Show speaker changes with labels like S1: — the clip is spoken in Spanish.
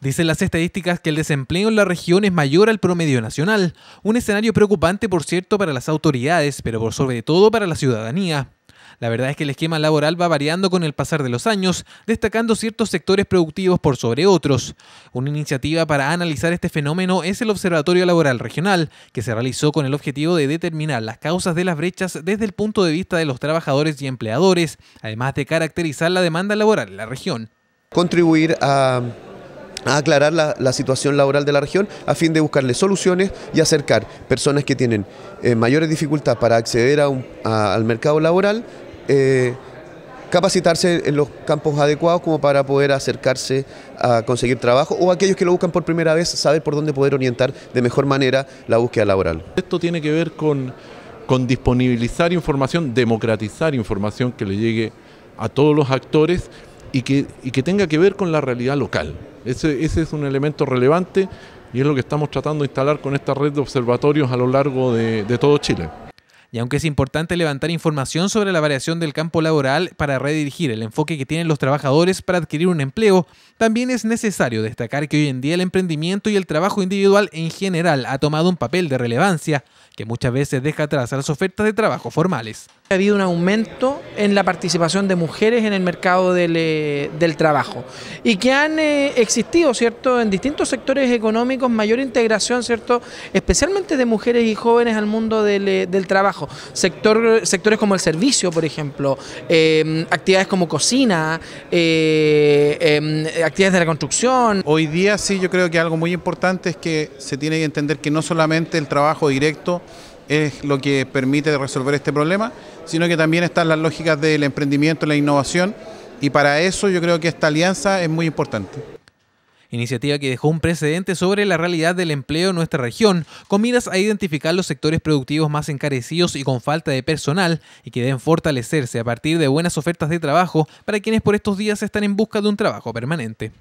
S1: Dicen las estadísticas que el desempleo en la región es mayor al promedio nacional, un escenario preocupante por cierto para las autoridades, pero por sobre todo para la ciudadanía. La verdad es que el esquema laboral va variando con el pasar de los años, destacando ciertos sectores productivos por sobre otros. Una iniciativa para analizar este fenómeno es el Observatorio Laboral Regional, que se realizó con el objetivo de determinar las causas de las brechas desde el punto de vista de los trabajadores y empleadores, además de caracterizar la demanda laboral en la región.
S2: Contribuir a a aclarar la, situación laboral de la región a fin de buscarle soluciones y acercar personas que tienen eh, mayores dificultades para acceder a al mercado laboral, eh, capacitarse en los campos adecuados como para poder acercarse a conseguir trabajo o aquellos que lo buscan por primera vez saber por dónde poder orientar de mejor manera la búsqueda laboral.
S3: Esto tiene que ver con, con disponibilizar información, democratizar información que le llegue a todos los actores y que, tenga que ver con la realidad local. Ese, es un elemento relevante y es lo que estamos tratando de instalar con esta red de observatorios a lo largo de, de todo Chile. Y aunque es
S1: importante levantar información sobre la variación del campo laboral para redirigir el enfoque que tienen los trabajadores para adquirir un empleo, también es necesario destacar que hoy en día el emprendimiento y el trabajo individual en general ha tomado un papel de relevancia que muchas veces deja atrás a las ofertas de trabajo formales.
S4: Ha habido un aumento en la participación de mujeres en el mercado del, eh, trabajo y que han eh, existido, ¿cierto?, en distintos sectores económicos mayor integración, ¿cierto?, especialmente de mujeres y jóvenes al mundo del eh, trabajo sectores como el servicio, por ejemplo, em, actividades como cocina, eh, em, actividades de la construcción. Hoy día sí, yo creo que algo muy importante es que
S5: se tiene que entender que no solamente el trabajo directo es lo que permite resolver este problema, sino que también están las lógicas del emprendimiento, la innovación, y para eso yo creo que esta alianza es muy importante
S1: iniciativa que dejó un precedente sobre la realidad del empleo en nuestra región, con miras a identificar los sectores productivos más encarecidos y con falta de personal, y que deben fortalecerse a partir de buenas ofertas de trabajo para quienes por estos días están
S4: en busca de un trabajo permanente.